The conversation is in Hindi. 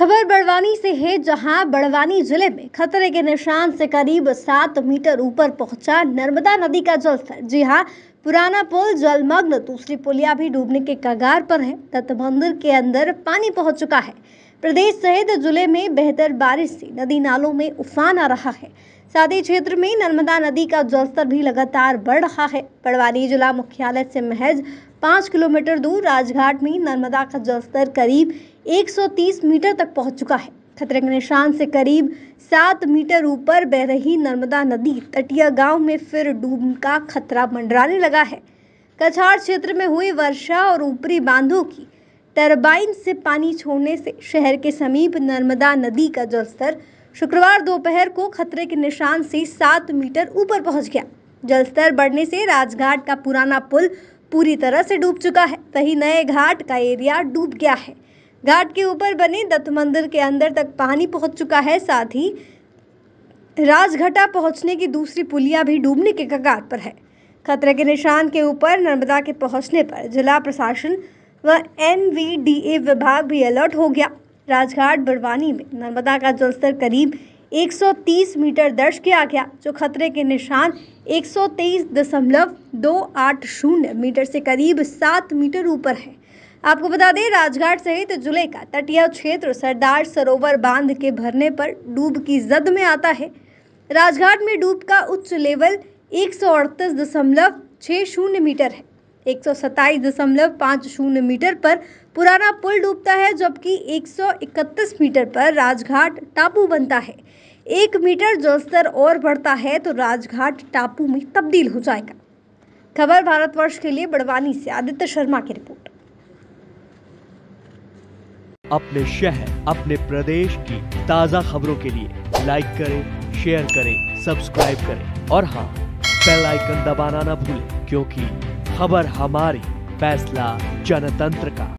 खबर बड़वानी से है जहां बड़वानी जिले में खतरे के निशान से करीब सात मीटर ऊपर पहुंचा नर्मदा नदी का जलस्तर जी हां पुराना पुल जलमग्न दूसरी पुलिया भी डूबने के कगार पर है तथा मंदिर के अंदर पानी पहुंच चुका है प्रदेश सहित जिले में बेहतर बारिश से नदी नालों में उफान आ रहा है साथ ही क्षेत्र में नर्मदा नदी का जलस्तर भी लगातार बढ़ रहा है बड़वानी जिला मुख्यालय से महज पाँच किलोमीटर दूर राजघाट में नर्मदा का जलस्तर करीब 130 मीटर तक पहुंच चुका है खतरे के निशान से करीब सात मीटर ऊपर बह रही नर्मदा नदी तटिया गांव में फिर डूब का खतरा मंडराने लगा है कछाड़ क्षेत्र में हुई वर्षा और ऊपरी बांधों की टरबाइन से पानी छोड़ने से शहर के समीप नर्मदा नदी का जलस्तर शुक्रवार दोपहर को खतरे के निशान से सात मीटर ऊपर पहुंच गया जलस्तर बढ़ने से राजघाट का पुराना पुल पूरी तरह से डूब चुका है वही नए घाट का एरिया डूब गया है घाट के ऊपर बने दत्त मंदिर के अंदर तक पानी पहुंच चुका है साथ ही राजघाटा पहुंचने की दूसरी पुलिया भी डूबने के कगार पर है खतरे के निशान के ऊपर नर्मदा के पहुंचने पर जिला प्रशासन व एन विभाग भी अलर्ट हो गया राजघाट बड़वानी में नर्मदा का जलस्तर करीब 130 मीटर दर्ज किया गया जो खतरे के निशान 123.280 मीटर से करीब 7 मीटर ऊपर है आपको बता दें राजघाट सहित जिले का तटीय क्षेत्र सरदार सरोवर बांध के भरने पर डूब की जद में आता है राजघाट में डूब का उच्च लेवल एक मीटर है एक सौ दशमलव पाँच शून्य मीटर पर पुराना पुल डूबता है जबकि एक सौ इकतीस मीटर पर राजघाट टापू बनता है एक मीटर जलस्तर और बढ़ता है तो राजघाट टापू में तब्दील हो जाएगा खबर भारतवर्ष के लिए बड़वानी से आदित्य शर्मा की रिपोर्ट अपने शहर अपने प्रदेश की ताज़ा खबरों के लिए लाइक करें शेयर करें सब्सक्राइब करें और हाँ बेल आइकन दबाना ना भूलें क्योंकि खबर हमारी फैसला जनतंत्र का